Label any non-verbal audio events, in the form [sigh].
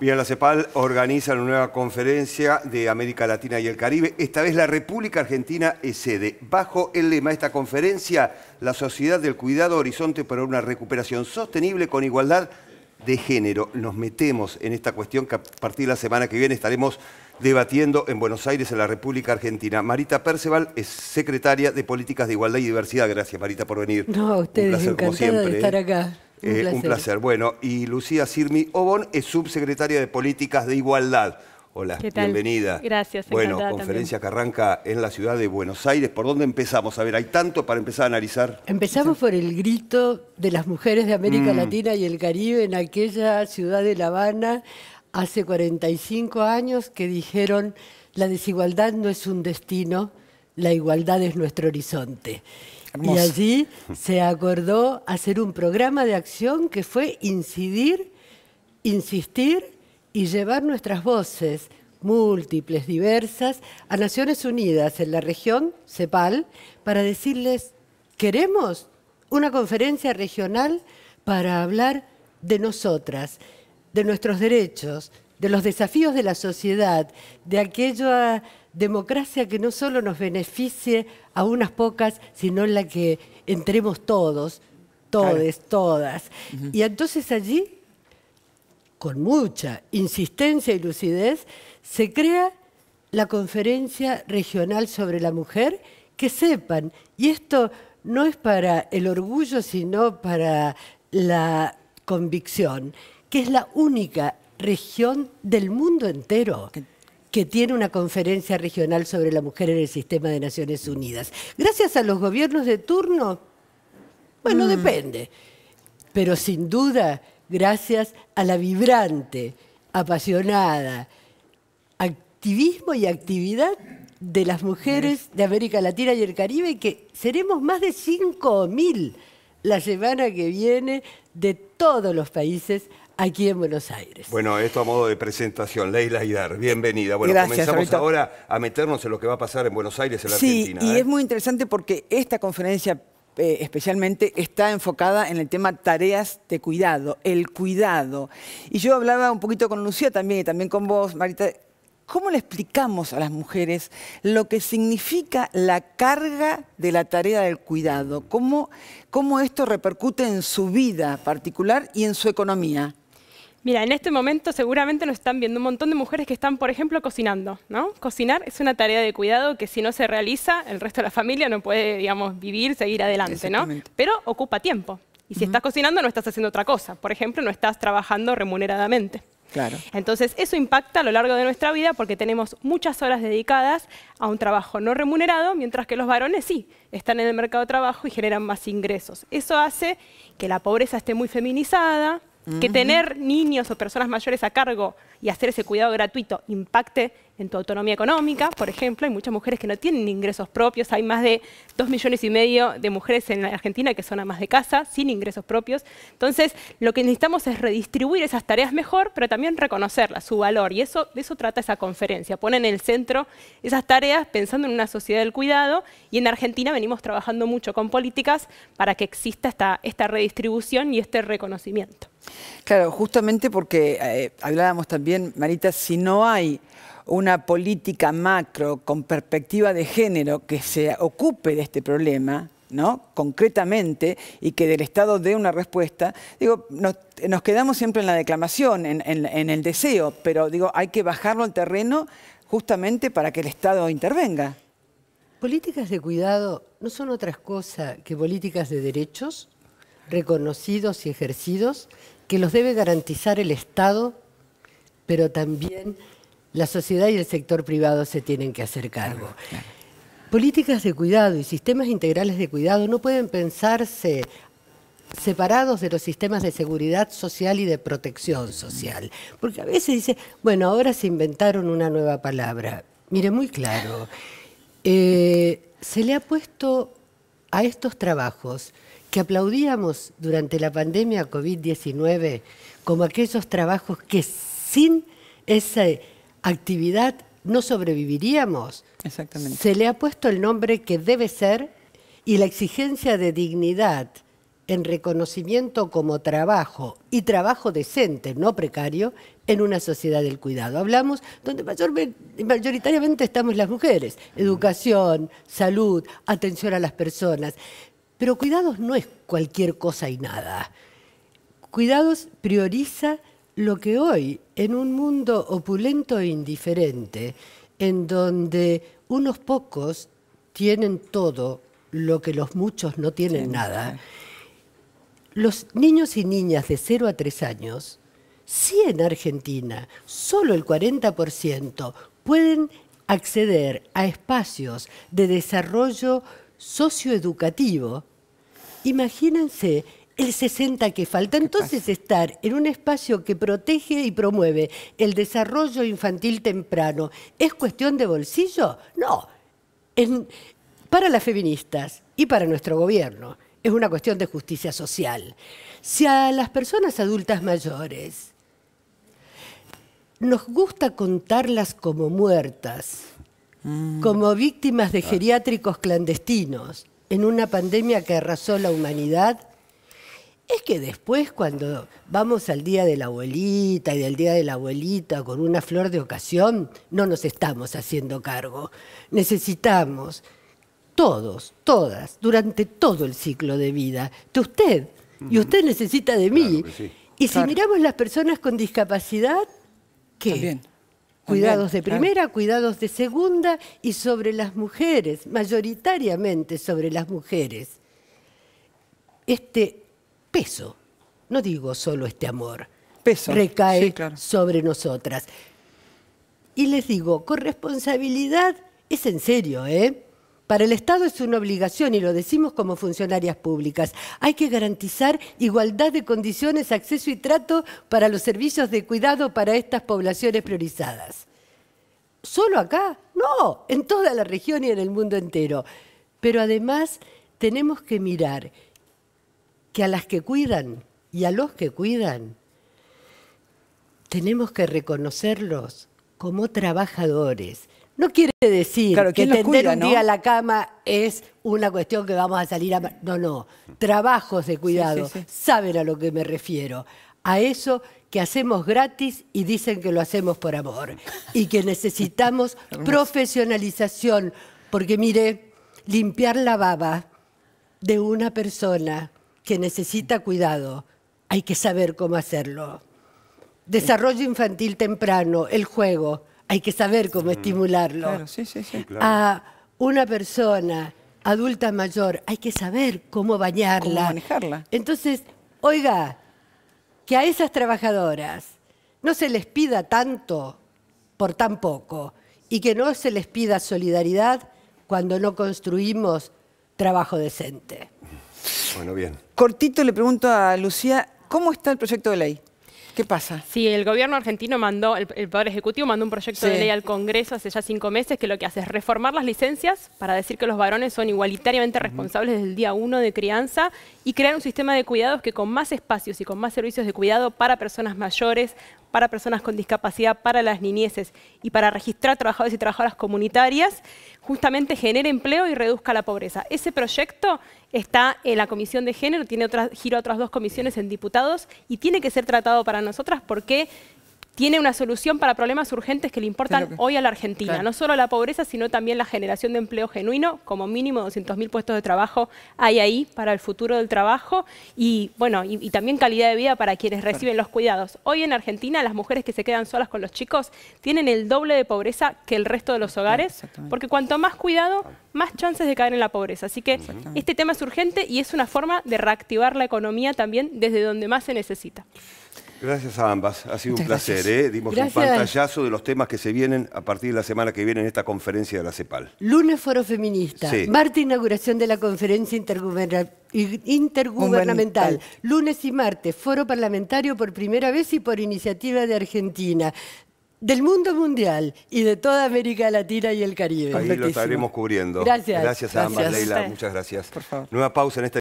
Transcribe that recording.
Bien, la CEPAL organiza una nueva conferencia de América Latina y el Caribe. Esta vez la República Argentina es sede. Bajo el lema de esta conferencia, la Sociedad del Cuidado Horizonte para una recuperación sostenible con igualdad de género. Nos metemos en esta cuestión que a partir de la semana que viene estaremos debatiendo en Buenos Aires, en la República Argentina. Marita Perceval es secretaria de Políticas de Igualdad y Diversidad. Gracias, Marita, por venir. No, a ustedes, encantada de ¿eh? estar acá. Un, eh, placer. Bueno, y Lucía Sirmi Obon es subsecretaria de Políticas de Igualdad. Hola, ¿Qué tal? bienvenida. Gracias. Bueno, conferencia que arranca en la ciudad de Buenos Aires. ¿Por dónde empezamos? A ver, hay tanto para empezar a analizar. Empezamos por el grito de las mujeres de América mm. Latina y el Caribe en aquella ciudad de La Habana hace 45 años que dijeron, la desigualdad no es un destino, la igualdad es nuestro horizonte. Y allí se acordó hacer un programa de acción que fue incidir, insistir y llevar nuestras voces múltiples, diversas, a Naciones Unidas en la región, CEPAL, para decirles, queremos una conferencia regional para hablar de nosotras, de nuestros derechos, de los desafíos de la sociedad, de aquella democracia que no solo nos beneficie a unas pocas, sino en la que entremos todos, todes, todas. Y entonces allí, con mucha insistencia y lucidez, se crea la conferencia regional sobre la mujer, que sepan, y esto no es para el orgullo, sino para la convicción, que es la única región del mundo entero que tiene una conferencia regional sobre la mujer en el sistema de Naciones Unidas. Gracias a los gobiernos de turno, bueno, mm. depende, pero sin duda gracias a la vibrante, apasionada, activismo y actividad de las mujeres de América Latina y el Caribe, que seremos más de 5.000 la semana que viene de todos los países aquí en Buenos Aires. Bueno, esto a modo de presentación. Leila Aydar, bienvenida. Bueno, comenzamos ahora a meternos en lo que va a pasar en Buenos Aires, en la Argentina. Sí, y ¿eh? es muy interesante porque esta conferencia eh, especialmente está enfocada en el tema tareas de cuidado, el cuidado. Y yo hablaba un poquito con Lucía también y también con vos, Marita, ¿cómo le explicamos a las mujeres lo que significa la carga de la tarea del cuidado? ¿Cómo, cómo esto repercute en su vida particular y en su economía? Mira, en este momento seguramente nos están viendo un montón de mujeres que están, por ejemplo, cocinando, ¿no? Cocinar es una tarea de cuidado que si no se realiza, el resto de la familia no puede, digamos, vivir, seguir adelante, ¿no? Pero ocupa tiempo. Y si estás cocinando, no estás haciendo otra cosa. Por ejemplo, no estás trabajando remuneradamente. Claro. Entonces, eso impacta a lo largo de nuestra vida porque tenemos muchas horas dedicadas a un trabajo no remunerado, mientras que los varones sí, están en el mercado de trabajo y generan más ingresos. Eso hace que la pobreza esté muy feminizada, que tener niños o personas mayores a cargo y hacer ese cuidado gratuito impacte en tu autonomía económica, por ejemplo. Hay muchas mujeres que no tienen ingresos propios. Hay más de dos millones y medio de mujeres en la Argentina que son amas de casa sin ingresos propios. Entonces, lo que necesitamos es redistribuir esas tareas mejor, pero también reconocerlas, su valor. Y eso, de eso trata esa conferencia. Pone en el centro esas tareas pensando en una sociedad del cuidado. Y en Argentina venimos trabajando mucho con políticas para que exista esta redistribución y este reconocimiento. Claro, justamente porque eh, hablábamos también, Marita, si no hay una política macro con perspectiva de género que se ocupe de este problema, ¿no? concretamente y que del Estado dé una respuesta, digo, nos, quedamos siempre en la declamación, en, el deseo, pero digo, hay que bajarlo al terreno justamente para que el Estado intervenga. Políticas de cuidado no son otras cosas que políticas de derechos reconocidos y ejercidos que los debe garantizar el Estado, pero también la sociedad y el sector privado se tienen que hacer cargo. Políticas de cuidado y sistemas integrales de cuidado no pueden pensarse separados de los sistemas de seguridad social y de protección social. Porque a veces dice, bueno, ahora se inventaron una nueva palabra. Mire, muy claro, eh, se le ha puesto a estos trabajos que aplaudíamos durante la pandemia COVID-19 como aquellos trabajos que sin esa actividad no sobreviviríamos. Exactamente. Se le ha puesto el nombre que debe ser y la exigencia de dignidad en reconocimiento como trabajo y trabajo decente, no precario, en una sociedad del cuidado. Hablamos donde mayoritariamente estamos las mujeres, educación, salud, atención a las personas. Pero cuidados no es cualquier cosa y nada. Cuidados prioriza lo que hoy, en un mundo opulento e indiferente, en donde unos pocos tienen todo lo que los muchos no tienen nada, los niños y niñas de 0 a 3 años, sí en Argentina, solo el 40% pueden acceder a espacios de desarrollo socioeducativo Imagínense el 60 que falta. Entonces estar en un espacio que protege y promueve el desarrollo infantil temprano, ¿es cuestión de bolsillo? No. para las feministas y para nuestro gobierno es una cuestión de justicia social. Si a las personas adultas mayores nos gusta contarlas como muertas, mm. como víctimas de geriátricos clandestinos, en una pandemia que arrasó la humanidad, es que después cuando vamos al día de la abuelita y del día de la abuelita con una flor de ocasión, no nos estamos haciendo cargo. Necesitamos todos, todas, durante todo el ciclo de vida, de usted. Y usted necesita de mí. Y si miramos las personas con discapacidad, ¿qué? cuidados de primera, cuidados de segunda y sobre las mujeres, mayoritariamente sobre las mujeres. Este peso, no digo solo este amor, peso. recae sobre nosotras. Y les digo, corresponsabilidad es en serio, ¿eh? Para el Estado es una obligación, y lo decimos como funcionarias públicas, hay que garantizar igualdad de condiciones, acceso y trato para los servicios de cuidado para estas poblaciones priorizadas. ¿Solo acá? No, en toda la región y en el mundo entero. Pero además tenemos que mirar que a las que cuidan y a los que cuidan, tenemos que reconocerlos como trabajadores, no quiere decir que tender un ¿no? día la cama es una cuestión que vamos a salir a... No, no, trabajos de cuidado, saben a lo que me refiero. A eso que hacemos gratis y dicen que lo hacemos por amor. Y que necesitamos [laughs] profesionalización, porque mire, limpiar la baba de una persona que necesita cuidado, hay que saber cómo hacerlo. Desarrollo infantil temprano, el juego hay que saber cómo mm. estimularlo. A una persona adulta mayor, hay que saber cómo bañarla. manejarla. Entonces, oiga, que a esas trabajadoras no se les pida tanto por tan poco y que no se les pida solidaridad cuando no construimos trabajo decente. Bueno, bien. Cortito le pregunto a Lucía, ¿cómo está el proyecto de ley? ¿Qué pasa? Sí, el gobierno argentino mandó, el, Poder Ejecutivo mandó un proyecto de ley al Congreso hace ya cinco meses que lo que hace es reformar las licencias para decir que los varones son igualitariamente responsables desde el día uno de crianza y crear un sistema de cuidados que con más espacios y con más servicios de cuidado para personas mayores, para personas con discapacidad, para las niñeces y para registrar trabajadores y trabajadoras comunitarias, justamente genere empleo y reduzca la pobreza. Ese proyecto está en la Comisión de Género, tiene otras dos comisiones en diputados y tiene que ser tratado para nosotras porque tiene una solución para problemas urgentes que le importan hoy a la Argentina. No solo la pobreza, sino también la generación de empleo genuino, como mínimo 200.000 puestos de trabajo hay ahí para el futuro del trabajo y, bueno, y, también calidad de vida para quienes reciben los cuidados. Hoy en Argentina las mujeres que se quedan solas con los chicos tienen el doble de pobreza que el resto de los hogares, porque cuanto más cuidado, más chances de caer en la pobreza. Así que este tema es urgente y es una forma de reactivar la economía también desde donde más se necesita. Gracias a ambas, ha sido un placer. ¿eh? Dimos un pantallazo de los temas que se vienen a partir de la semana que viene en esta conferencia de la CEPAL. Lunes Foro Feminista, martes inauguración de la conferencia intergubernamental Lunes y martes, foro parlamentario por primera vez y por iniciativa de Argentina del mundo mundial y de toda América Latina y el Caribe. Ahí lo estaremos cubriendo. Gracias. Gracias a ambas, Leila. Muchas gracias. Nueva pausa en esta